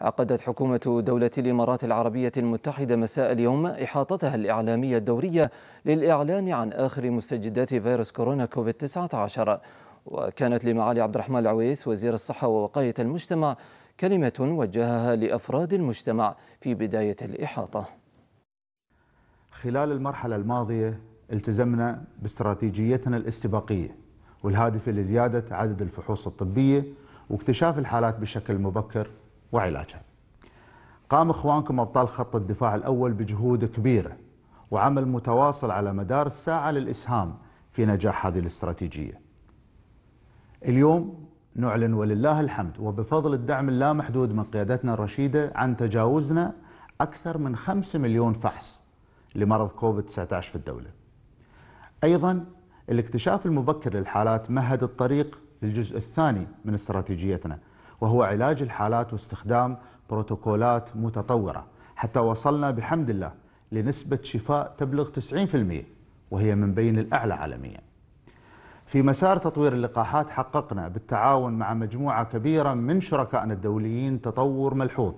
عقدت حكومة دولة الإمارات العربية المتحدة مساء اليوم إحاطتها الإعلامية الدورية للإعلان عن آخر مستجدات فيروس كورونا كوفيد 19 وكانت لمعالي عبد الرحمن العويس وزير الصحة ووقاية المجتمع كلمة وجهها لأفراد المجتمع في بداية الإحاطة خلال المرحلة الماضية التزمنا باستراتيجيتنا الاستباقية والهادفة لزيادة عدد الفحوص الطبية واكتشاف الحالات بشكل مبكر وعلاجها قام إخوانكم أبطال خط الدفاع الأول بجهود كبيرة وعمل متواصل على مدار الساعة للإسهام في نجاح هذه الاستراتيجية اليوم نعلن ولله الحمد وبفضل الدعم اللامحدود من قيادتنا الرشيدة عن تجاوزنا أكثر من 5 مليون فحص لمرض كوفيد-19 في الدولة أيضا الاكتشاف المبكر للحالات مهد الطريق للجزء الثاني من استراتيجيتنا وهو علاج الحالات واستخدام بروتوكولات متطورة حتى وصلنا بحمد الله لنسبة شفاء تبلغ 90% وهي من بين الأعلى عالميا في مسار تطوير اللقاحات حققنا بالتعاون مع مجموعة كبيرة من شركائنا الدوليين تطور ملحوظ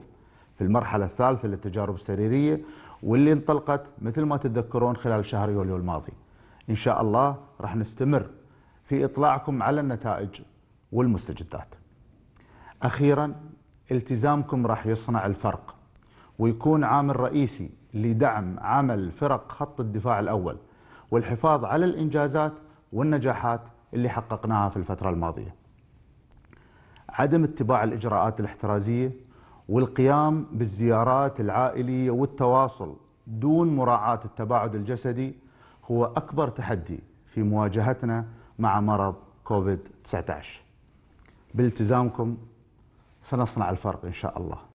في المرحلة الثالثة للتجارب السريرية واللي انطلقت مثل ما تتذكرون خلال شهر يوليو الماضي إن شاء الله راح نستمر في إطلاعكم على النتائج والمستجدات أخيرا التزامكم راح يصنع الفرق ويكون عامل رئيسي لدعم عمل فرق خط الدفاع الأول والحفاظ على الإنجازات والنجاحات اللي حققناها في الفترة الماضية عدم اتباع الإجراءات الاحترازية والقيام بالزيارات العائلية والتواصل دون مراعاة التباعد الجسدي هو أكبر تحدي في مواجهتنا مع مرض كوفيد 19 بالتزامكم سنصنع الفرق إن شاء الله